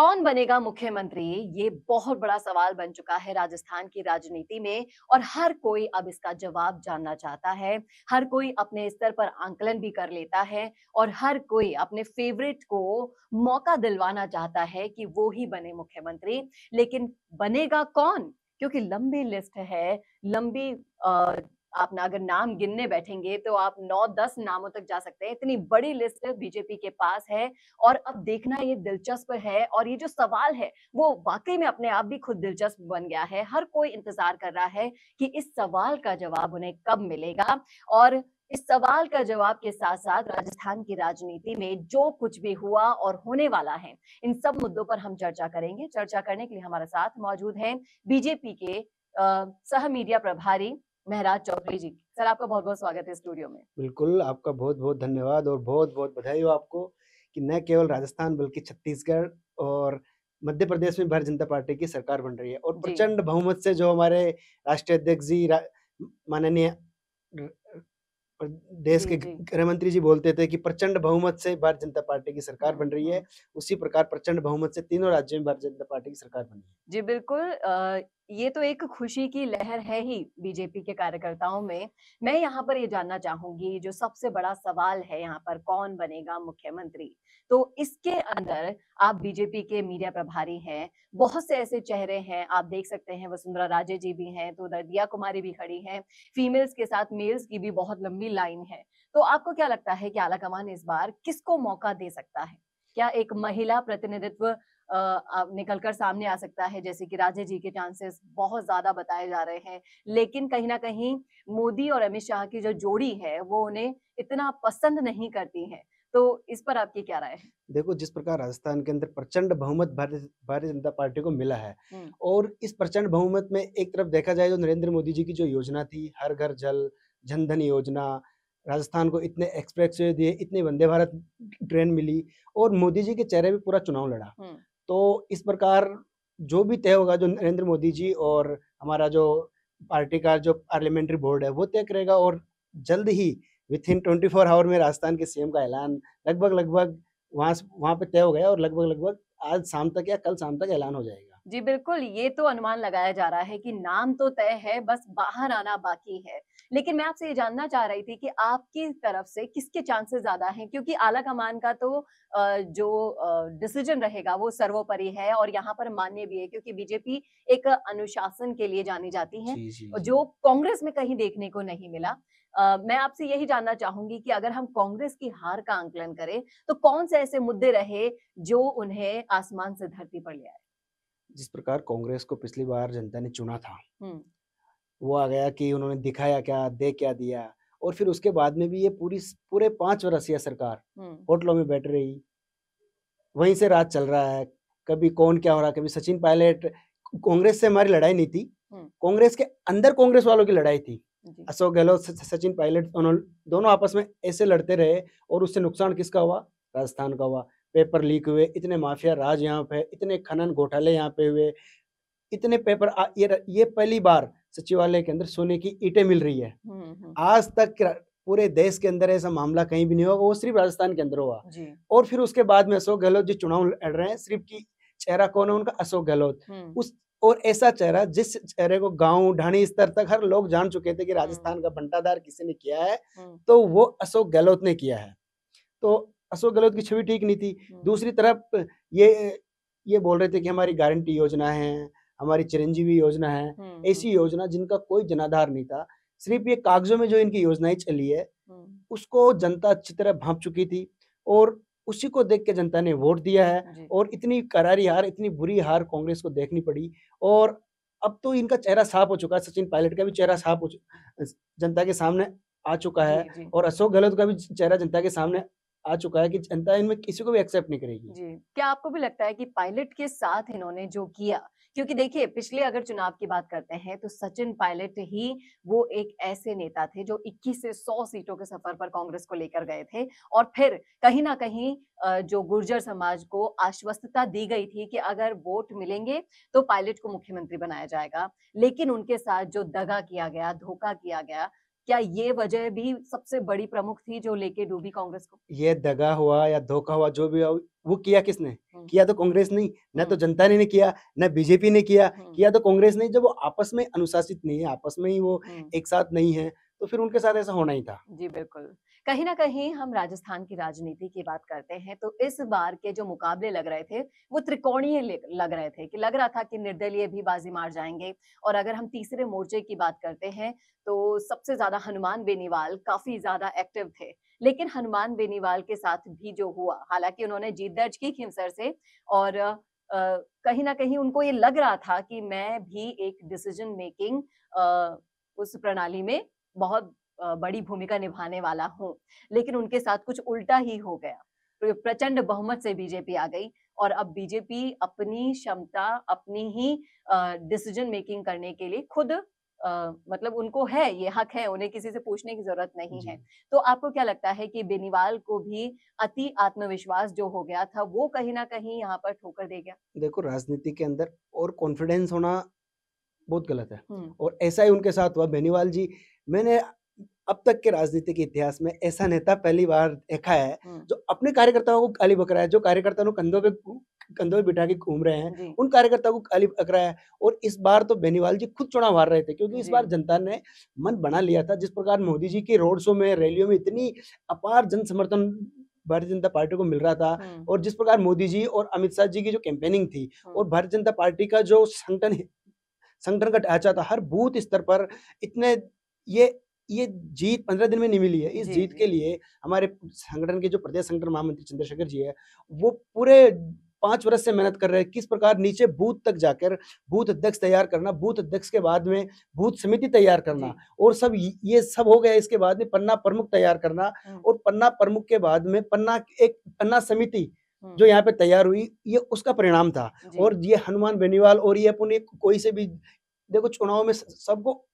कौन बनेगा मुख्यमंत्री ये बहुत बड़ा सवाल बन चुका है राजस्थान की राजनीति में और हर कोई अब इसका जवाब जानना चाहता है हर कोई अपने स्तर पर आंकलन भी कर लेता है और हर कोई अपने फेवरेट को मौका दिलवाना चाहता है कि वो ही बने मुख्यमंत्री लेकिन बनेगा कौन क्योंकि लंबी लिस्ट है लंबी आ, आप ना अगर नाम गिनने बैठेंगे तो आप नौ दस नामों तक जा सकते हैं इतनी बड़ी लिस्ट बीजेपी के पास है और अब देखना ये दिलचस्प है और ये जो सवाल है वो वाकई में अपने आप भी खुद दिलचस्प बन गया है हर कोई इंतजार कर रहा है कि इस सवाल का जवाब उन्हें कब मिलेगा और इस सवाल का जवाब के साथ साथ राजस्थान की राजनीति में जो कुछ भी हुआ और होने वाला है इन सब मुद्दों पर हम चर्चा करेंगे चर्चा करने के लिए हमारे साथ मौजूद हैं बीजेपी के सह मीडिया प्रभारी महराज चौधरी जी सर आपका बहुत बहुत स्वागत है स्टूडियो में बिल्कुल आपका बहुत बहुत धन्यवाद और बहुत बहुत बधाई हो आपको कि न केवल राजस्थान बल्कि छत्तीसगढ़ और मध्य प्रदेश में भारतीय जनता पार्टी की सरकार बन रही है और प्रचंड बहुमत से जो हमारे राष्ट्रीय अध्यक्ष जी माननीय देश के गृह मंत्री जी बोलते थे कि प्रचंड बहुमत से भारतीय जनता पार्टी की सरकार बन रही है हम्म, हम्म। उसी प्रकार प्रचंड बहुमत से तीनों राज्यों में भारतीय जनता पार्टी की सरकार बन रही है जी बिल्कुल ये तो एक खुशी की लहर है ही बीजेपी के कार्यकर्ताओं में मैं यहाँ पर ये जानना चाहूंगी जो सबसे बड़ा सवाल है यहाँ पर कौन बनेगा मुख्यमंत्री तो इसके अंदर आप बीजेपी के मीडिया प्रभारी हैं बहुत से ऐसे चेहरे हैं आप देख सकते हैं वसुंधरा राजे जी भी हैं तो उधर दिया कुमारी भी खड़ी है फीमेल्स के साथ मेल्स की भी बहुत लंबी लाइन है तो आपको क्या लगता है कि आला इस बार किसको मौका दे सकता है क्या एक महिला प्रतिनिधित्व निकल कर सामने आ सकता है जैसे कि राजे जी के चांसेस बहुत ज्यादा बताए जा रहे हैं लेकिन कहीं ना कहीं मोदी और अमित शाह की जो जोड़ी है वो उन्हें इतना पसंद नहीं करती है तो इस पर आपकी क्या राय है देखो जिस प्रकार राजस्थान के अंदर प्रचंड बहुमत भारतीय जनता पार्टी को मिला है और इस प्रचंड बहुमत में एक तरफ देखा जाए तो नरेंद्र मोदी जी की जो योजना थी हर घर जल जनधन योजना राजस्थान को इतने एक्सप्रेस वे दिए इतने वंदे भारत ट्रेन मिली और मोदी जी के चेहरे पे पूरा चुनाव लड़ा तो इस प्रकार जो भी तय होगा जो नरेंद्र मोदी जी और हमारा जो पार्टी का जो पार्लियामेंट्री बोर्ड है वो तय करेगा और जल्द ही within twenty four hour में राजस्थान के सीएम का ऐलान लगभग लगभग वहाँ वहाँ पे तय हो गया और लगभग लगभग आज शाम तक या कल शाम तक ऐलान हो जाएगा जी बिल्कुल ये तो अनुमान लगाया जा रहा है कि नाम तो तय है बस बाहर आना बाकी है लेकिन मैं आपसे ये जानना चाह रही थी कि आपकी तरफ से किसके चांसेस ज्यादा हैं क्योंकि आला कमान का तो जो डिसीजन रहेगा वो सर्वोपरि है और यहाँ पर मान्य भी है क्योंकि बीजेपी एक अनुशासन के लिए जानी जाती है जो कांग्रेस में कहीं देखने को नहीं मिला Uh, मैं आपसे यही जानना चाहूंगी कि अगर हम कांग्रेस की हार का आंकलन करें तो कौन से ऐसे मुद्दे रहे जो उन्हें आसमान से धरती पर ले आए जिस प्रकार कांग्रेस को पिछली बार जनता ने चुना था वो आ गया कि उन्होंने दिखाया क्या दे क्या दिया और फिर उसके बाद में भी ये पूरी पूरे पांच वर्ष यह सरकार होटलों में बैठ रही वहीं से राज चल रहा है कभी कौन क्या हो रहा है कभी सचिन पायलट कांग्रेस से हमारी लड़ाई नहीं थी कांग्रेस के अंदर कांग्रेस वालों की लड़ाई थी अशोक गहलोत सचिन पायलट दोनों आपस में ऐसे लड़ते रहे और उससे नुकसान किसका हुआ राजस्थान का हुआ पेपर लीक हुए इतने माफिया राज यहाँ पे इतने खनन घोटाले यहाँ पे हुए इतने पेपर ये ये पहली बार सचिवालय के अंदर सोने की ईटें मिल रही है हम्म, हम्म। आज तक पूरे देश के अंदर ऐसा मामला कहीं भी नहीं हुआ वो सिर्फ राजस्थान के अंदर हुआ और फिर उसके बाद में अशोक गहलोत जो चुनाव लड़ रहे हैं सिर्फ की चेहरा कौन है उनका अशोक गहलोत हम्म। उस और ऐसा चेहरा जिस चेहरे को गांव ढाणी स्तर तक हर लोग जान चुके थे कि राजस्थान का बंटाधार किसी ने किया है तो वो अशोक गहलोत ने किया है तो अशोक गहलोत की छवि ठीक नहीं थी दूसरी तरफ ये ये बोल रहे थे कि हमारी गारंटी योजना है हमारी चिरंजीवी योजना है हम्म, ऐसी हम्म। योजना जिनका कोई जनाधार नहीं था सिर्फ ये कागजों में जो इनकी योजनाएं चली है हम्म। उसको जनता अच्छी तरह भाप चुकी थी और उसी को देख के जनता ने वोट दिया है और इतनी करारी हार इतनी बुरी हार कांग्रेस को देखनी पड़ी और अब तो इनका चेहरा साफ हो चुका है सचिन पायलट का भी चेहरा साफ हो जनता के सामने आ चुका है जी, जी. और अशोक गहलोत का भी चेहरा जनता के सामने आ चुका है कि जनता इनमें किसी को भी एक्सेप्ट नहीं करेगी जी क्या आपको भी लगता है कि पायलट के साथ इन्होंने जो किया क्योंकि देखिए पिछले अगर चुनाव की बात करते हैं तो सचिन पायलट ही वो एक ऐसे नेता थे जो 21 से 100 सीटों के सफर पर कांग्रेस को लेकर गए थे और फिर कहीं ना कहीं जो गुर्जर समाज को आश्वस्तता दी गई थी कि अगर वोट मिलेंगे तो पायलट को मुख्यमंत्री बनाया जाएगा लेकिन उनके साथ जो दगा किया गया धोखा किया गया क्या ये वजह भी सबसे बड़ी प्रमुख थी जो लेके डूबी कांग्रेस को ये दगा हुआ या धोखा हुआ जो भी हुआ वो किया किसने हम्म। किया तो कांग्रेस नहीं ना तो हम्म। जनता ने, नहीं किया ना बीजेपी ने किया हम्म। किया तो कांग्रेस नहीं जब वो आपस में अनुशासित नहीं है आपस में ही वो एक साथ नहीं है तो फिर उनके साथ ऐसा होना ही था जी बिल्कुल कहीं ना कहीं हम राजस्थान की राजनीति की बात करते हैं तो इस बार के जो मुकाबले लग रहे थे वो त्रिकोणीय लग रहे थे कि लग रहा था कि निर्दलीय भी बाजी मार जाएंगे और अगर हम तीसरे मोर्चे की बात करते हैं तो सबसे ज्यादा हनुमान बेनीवाल काफी ज्यादा एक्टिव थे लेकिन हनुमान बेनीवाल के साथ भी जो हुआ हालांकि उन्होंने जीत दर्ज की खिमसर से और कहीं ना कहीं उनको ये लग रहा था कि मैं भी एक डिसीजन मेकिंग उस प्रणाली में बहुत बड़ी भूमिका निभाने वाला हूँ लेकिन उनके साथ कुछ उल्टा ही हो गया प्रचंड बहुमत से बीजेपी आ गई और अब बीजेपी अपनी क्षमता अपनी ही डिसीजन मेकिंग करने के लिए खुद आ, मतलब उनको है ये हक है उन्हें किसी से पूछने की जरूरत नहीं है तो आपको क्या लगता है कि बेनीवाल को भी अति आत्मविश्वास जो हो गया था वो कहीं ना कहीं यहाँ पर ठोकर दे गया देखो राजनीति के अंदर और कॉन्फिडेंस होना बहुत गलत है और ऐसा ही उनके साथ हुआ बेनीवाल जी मैंने अब तक के राजनीति के इतिहास में ऐसा नेता पहली बार देखा है जो अपने कार्यकर्ताओं को गाली बकरा है जो कार्यकर्ता को कंधों पे कंधों पे बिठा के घूम रहे हैं उन कार्यकर्ताओं को गाली बकरा है और इस बार तो बेनीवाल जी खुद चुनाव हार रहे थे क्योंकि इस बार जनता ने मन बना लिया था जिस प्रकार मोदी जी के रोड शो में रैलियों में इतनी अपार जन समर्थन भारतीय जनता पार्टी को मिल रहा था और जिस प्रकार मोदी जी और अमित शाह जी की जो कैंपेनिंग थी और भारतीय जनता पार्टी का जो संगठन संगठन का ढांचा था हर बूथ स्तर पर इतने ये ये जीत पंद्रह दिन में नहीं मिली है इस जीत के लिए हमारे संगठन के जो प्रदेश संगठन महामंत्री चंद्रशेखर जी है वो पूरे पांच वर्ष से मेहनत कर रहे हैं किस प्रकार नीचे बूथ तक जाकर बूथ अध्यक्ष तैयार करना बूथ अध्यक्ष के बाद में बूथ समिति तैयार करना और सब ये सब हो गया इसके बाद में पन्ना प्रमुख तैयार करना हाँ। और पन्ना प्रमुख के बाद में पन्ना एक पन्ना समिति हाँ। जो यहाँ पे तैयार हुई ये उसका परिणाम था और ये हनुमान बेनीवाल और ये अपने कोई से भी देखो चुनाव में सबको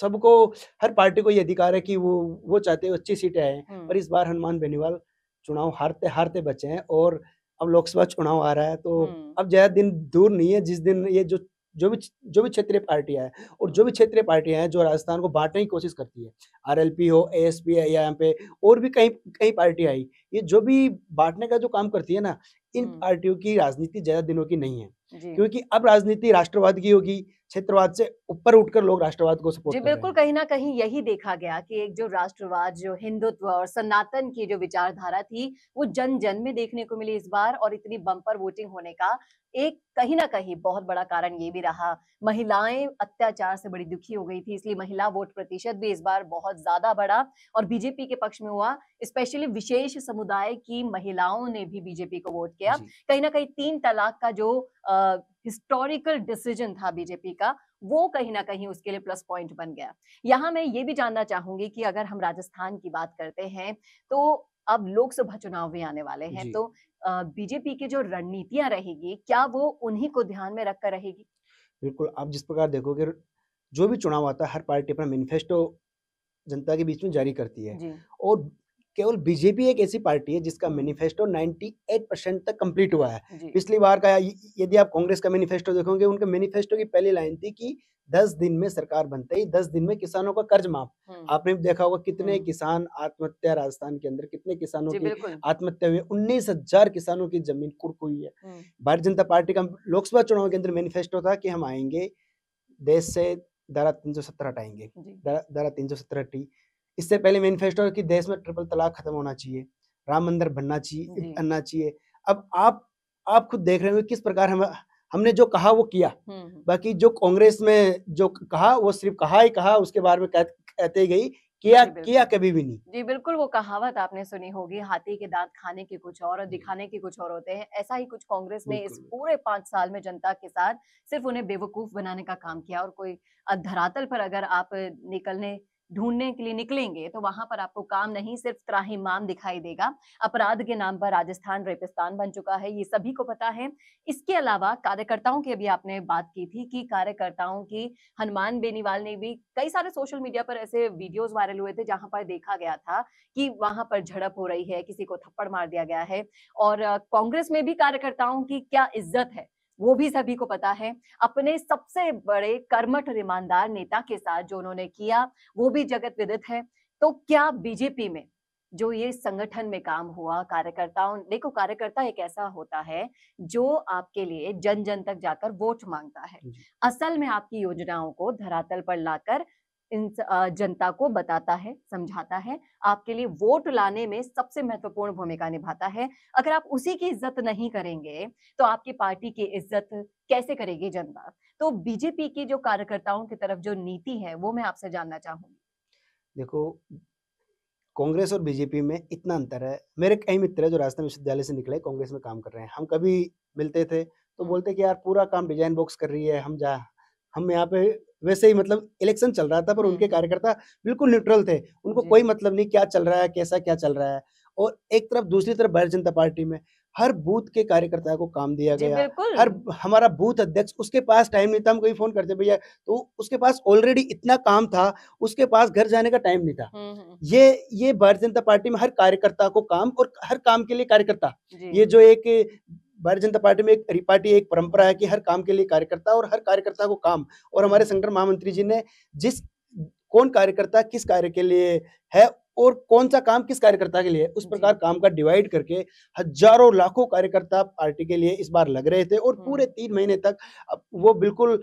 सबको हर पार्टी को ये अधिकार है कि वो वो चाहते हैं अच्छी सीटें आए पर हम्म। इस बार हनुमान बेनीवाल चुनाव हारते हारते बचे हैं और अब लोकसभा चुनाव आ रहा है तो हम्म। अब ज्यादा दिन दूर नहीं है जिस दिन ये जो जो भी जो भी क्षेत्रीय पार्टियां हैं और जो भी क्षेत्रीय पार्टियां हैं जो राजस्थान को बांटने की कोशिश करती है आरएलपी हो एएसपी है यहाँ पे और भी कई कई पार्टियां आई ये जो भी बांटने का जो काम करती है ना इन हम्म। पार्टियों की राजनीति ज्यादा दिनों की नहीं है क्योंकि अब राजनीति राष्ट्रवाद की होगी क्षेत्रवाद से ऊपर उठकर लोग राष्ट्रवाद को सपोर्ट जी बिल्कुल कहीं ना कहीं यही देखा गया कि एक जो राष्ट्रवाद जो हिंदुत्व और सनातन की जो विचारधारा थी वो जन जन में देखने को मिली इस बार और इतनी बम्पर वोटिंग होने का एक कहीं ना कहीं बहुत बड़ा कारण ये भी रहा महिलाएं अत्याचार से बड़ी दुखी हो गई थी इसलिए महिला वोट प्रतिशत भी इस बार बहुत ज्यादा बढ़ा और बीजेपी के पक्ष में हुआ स्पेशली विशेष समुदाय की महिलाओं ने भी बीजेपी को वोट किया कहीं ना कहीं तीन तलाक का जो हिस्टोरिकल डिसीजन था बीजेपी का वो कहीं ना कहीं उसके लिए प्लस पॉइंट बन गया यहाँ मैं ये भी जानना चाहूंगी कि अगर हम राजस्थान की बात करते हैं तो अब लोकसभा चुनाव भी आने वाले हैं तो बीजेपी की जो रणनीतियां रहेगी क्या वो उन्हीं को ध्यान में रखकर रहेगी बिल्कुल आप जिस प्रकार देखोगे जो भी चुनाव आता है हर पार्टी अपना मैनिफेस्टो जनता के बीच में जारी करती है और केवल बीजेपी एक ऐसी पार्टी है जिसका मैनिफेस्टो 98 परसेंट तक कंप्लीट हुआ है पिछली बार का यदि आप कांग्रेस का मैनिफेस्टो देखोगे उनके मैनिफेस्टो की पहली लाइन थी कि दस दिन में सरकार बनते ही दस दिन में किसानों का कर्ज माफ हम्म। आपने भी देखा होगा कितने हम्म। किसान आत्महत्या राजस्थान के अंदर कितने किसानों की आत्महत्या हुई उन्नीस हजार किसानों की जमीन कुर्क हुई है हम्म। भारतीय जनता पार्टी का लोकसभा चुनाव के अंदर मैनिफेस्टो था कि हम आएंगे देश से धारा तीन सौ सत्रह हटाएंगे धारा तीन सौ सत्रह टी इससे पहले मैनिफेस्टो की देश में ट्रिपल तलाक खत्म होना चाहिए राम मंदिर बनना चाहिए बनना चाहिए अब आप आप खुद देख रहे हो किस प्रकार हम हमने जो कहा वो किया हम्म, हम्म। बाकी जो कांग्रेस में जो कहा वो सिर्फ कहा ही कहा उसके बारे में कहते गई किया किया कभी भी नहीं जी बिल्कुल वो कहावत आपने सुनी होगी हाथी के दांत खाने के कुछ और दिखाने के कुछ और होते हैं ऐसा ही कुछ कांग्रेस ने इस पूरे पांच साल में जनता के साथ सिर्फ उन्हें बेवकूफ बनाने का काम किया और कोई धरातल पर अगर आप निकलने ढूंढने के लिए निकलेंगे तो वहां पर आपको काम नहीं सिर्फ माम दिखाई देगा अपराध के नाम पर राजस्थान रेपिस्तान बन चुका है ये सभी को पता है इसके अलावा कार्यकर्ताओं की भी आपने बात की थी कि कार्यकर्ताओं की हनुमान बेनीवाल ने भी कई सारे सोशल मीडिया पर ऐसे वीडियोज वायरल हुए थे जहां पर देखा गया था कि वहां पर झड़प हो रही है किसी को थप्पड़ मार दिया गया है और कांग्रेस में भी कार्यकर्ताओं की क्या इज्जत है वो भी सभी को पता है अपने सबसे बड़े कर्मठ ईमानदार नेता के साथ जो उन्होंने किया वो भी जगत विदित है तो क्या बीजेपी में जो ये संगठन में काम हुआ कार्यकर्ताओं देखो कार्यकर्ता एक ऐसा होता है जो आपके लिए जन जन तक जाकर वोट मांगता है असल में आपकी योजनाओं को धरातल पर लाकर इन जनता को बताता है समझाता है आपके लिए वोट लाने में सबसे महत्वपूर्ण भूमिका निभाता है अगर आप उसी की इज्जत नहीं करेंगे तो आपकी पार्टी की इज्जत कैसे करेगी जनता तो बीजेपी की जो कार्यकर्ताओं की तरफ जो नीति है वो मैं आपसे जानना चाहूंगी देखो कांग्रेस और बीजेपी में इतना अंतर है मेरे कई मित्र है जो राजस्थान विश्वविद्यालय से निकले कांग्रेस में काम कर रहे हैं हम कभी मिलते थे तो बोलते कि यार पूरा काम डिजाइन बॉक्स कर रही है हम जा हम यहाँ पे वैसे ही मतलब इलेक्शन चल रहा था पर उनके हम्म। कार्यकर्ता बिल्कुल न्यूट्रल थे उनको कोई मतलब नहीं क्या चल रहा है कैसा क्या चल रहा है और एक तरफ दूसरी तरफ भारतीय जनता पार्टी में हर बूथ के कार्यकर्ता को काम दिया गया हर हमारा बूथ अध्यक्ष उसके पास टाइम नहीं था हम कहीं फोन करते भैया तो उसके पास ऑलरेडी इतना काम था उसके पास घर जाने का टाइम नहीं था हम्म, हम्म। ये ये भारतीय जनता पार्टी में हर कार्यकर्ता को काम और हर काम के लिए कार्यकर्ता ये जो एक भारतीय जनता पार्टी में एक रिपार्टी एक परंपरा है कि हर काम के लिए कार्यकर्ता और हर कार्यकर्ता को काम और हमारे संगठन महामंत्री जी ने जिस कौन कार्यकर्ता किस कार्य के लिए है और कौन सा काम किस कार्यकर्ता के लिए उस प्रकार काम का डिवाइड करके हजारों लाखों कार्यकर्ता पार्टी के लिए इस बार लग रहे थे और हाँ। पूरे तीन महीने तक वो बिल्कुल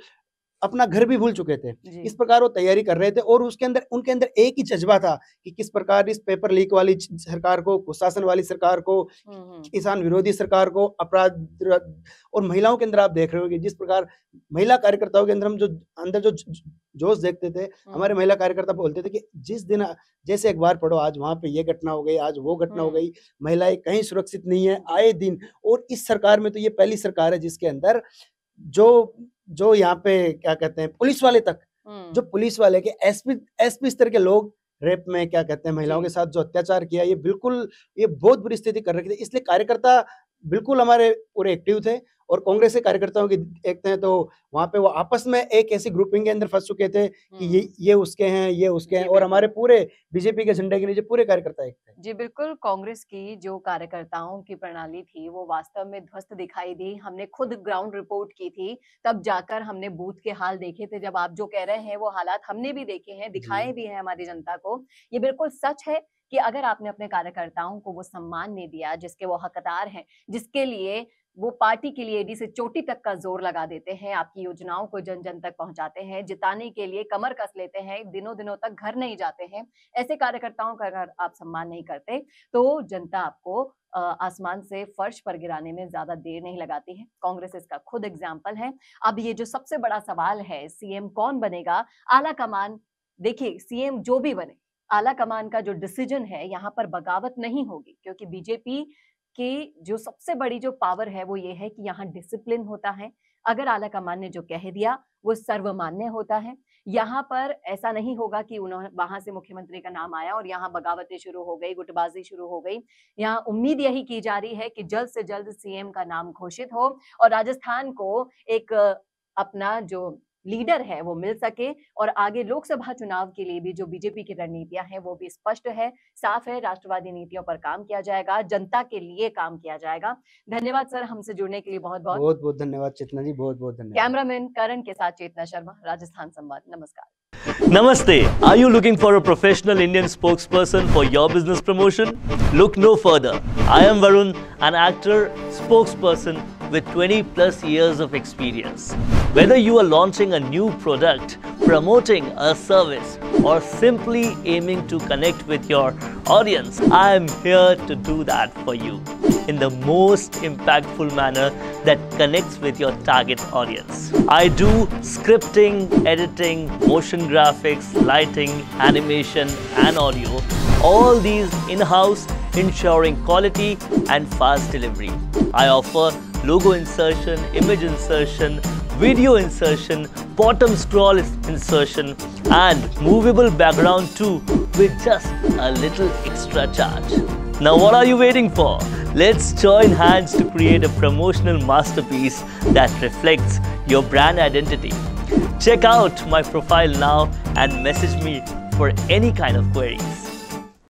अपना घर भी भूल चुके थे इस प्रकार वो तैयारी कर रहे थे और उसके अंदर उनके अंदर एक ही जज्बा था कि किस प्रकार इस पेपर लीक वाली सरकार को कुशासन वाली सरकार को हम्म, हम्म। किसान विरोधी सरकार को अपराध और महिलाओं के अंदर आप देख रहे हो जिस प्रकार महिला कार्यकर्ताओं के अंदर हम जो अंदर जो जोश देखते थे हम्म। हमारे महिला कार्यकर्ता बोलते थे कि जिस दिन जैसे अखबार पढ़ो आज वहां पे ये घटना हो गई आज वो घटना हो गई महिलाएं कहीं सुरक्षित नहीं है आए दिन और इस सरकार में तो ये पहली सरकार है जिसके अंदर जो जो यहाँ पे क्या कहते हैं पुलिस वाले तक हम्म। जो पुलिस वाले के एसपी एसपी स्तर के लोग रेप में क्या कहते हैं महिलाओं के साथ जो अत्याचार किया ये बिल्कुल ये बहुत बुरी स्थिति कर रखी थी इसलिए कार्यकर्ता बिल्कुल हमारे पूरे एक्टिव थे और कांग्रेस के कार्यकर्ताओं की देखते हैं तो वहाँ पे वो आपस में एक ऐसी ग्रुपिंग के अंदर फंस चुके थे कि हम्म। ये ये उसके हैं ये उसके हैं और हमारे पूरे बीजेपी के झंडे के नीचे पूरे कार्यकर्ता एक थे जी बिल्कुल कांग्रेस की जो कार्यकर्ताओं की प्रणाली थी वो वास्तव में ध्वस्त दिखाई दी हमने खुद ग्राउंड रिपोर्ट की थी तब जाकर हमने बूथ के हाल देखे थे जब आप जो कह रहे हैं वो हालात हमने भी देखे हैं दिखाए भी है हमारी जनता को ये बिल्कुल सच है कि अगर आपने अपने कार्यकर्ताओं को वो सम्मान नहीं दिया जिसके वो हकदार हैं जिसके लिए वो पार्टी के लिए एडी से चोटी तक का जोर लगा देते हैं आपकी योजनाओं को जन जन तक पहुंचाते हैं जिताने के लिए कमर कस लेते हैं दिनों दिनों तक घर नहीं जाते हैं ऐसे कार्यकर्ताओं का अगर आप सम्मान नहीं करते तो जनता आपको आसमान से फर्श पर गिराने में ज्यादा देर नहीं लगाती है कांग्रेस इसका खुद एग्जाम्पल है अब ये जो सबसे बड़ा सवाल है सीएम कौन बनेगा आला कमान देखिए सीएम जो भी बने आला कमान का जो डिसीजन है यहाँ पर बगावत नहीं होगी क्योंकि बीजेपी की जो सबसे बड़ी जो पावर है वो ये है कि यहाँ डिसिप्लिन होता है अगर आला कमान ने जो कह दिया वो सर्वमान्य होता है यहाँ पर ऐसा नहीं होगा कि उन्होंने वहां से मुख्यमंत्री का नाम आया और यहाँ बगावतें शुरू हो गई गुटबाजी शुरू हो गई यहाँ उम्मीद यही की जा रही है कि जल्द से जल्द सीएम का नाम घोषित हो और राजस्थान को एक अपना जो लीडर है वो मिल सके और आगे लोकसभा चुनाव के लिए भी जो बीजेपी की रणनीतियां हैं वो भी स्पष्ट है साफ है राष्ट्रवादी नीतियों पर काम किया जाएगा जनता के लिए काम किया जाएगा धन्यवाद सर हमसे जुड़ने के लिए बहुत बहुत बहुत बहुत धन्यवाद चेतना जी बहुत बहुत धन्यवाद कैमरामैन करण के साथ चेतना शर्मा राजस्थान संवाद नमस्कार Namaste. Are you looking for a professional Indian spokesperson for your business promotion? Look no further. I am Varun, an actor, spokesperson with 20 plus years of experience. Whether you are launching a new product, promoting a service, or simply aiming to connect with your audience, I am here to do that for you in the most impactful manner that connects with your target audience. I do scripting, editing, motion graphics, lighting, animation, and audio, all these in-house, ensuring quality and fast delivery. I offer logo insertion, image insertion, video insertion, bottom scroll insertion and movable background too with just a little extra charge. Now what are you waiting for? Let's join hands to create a promotional masterpiece that reflects your brand identity. Check out my profile now and message me for any kind of queries.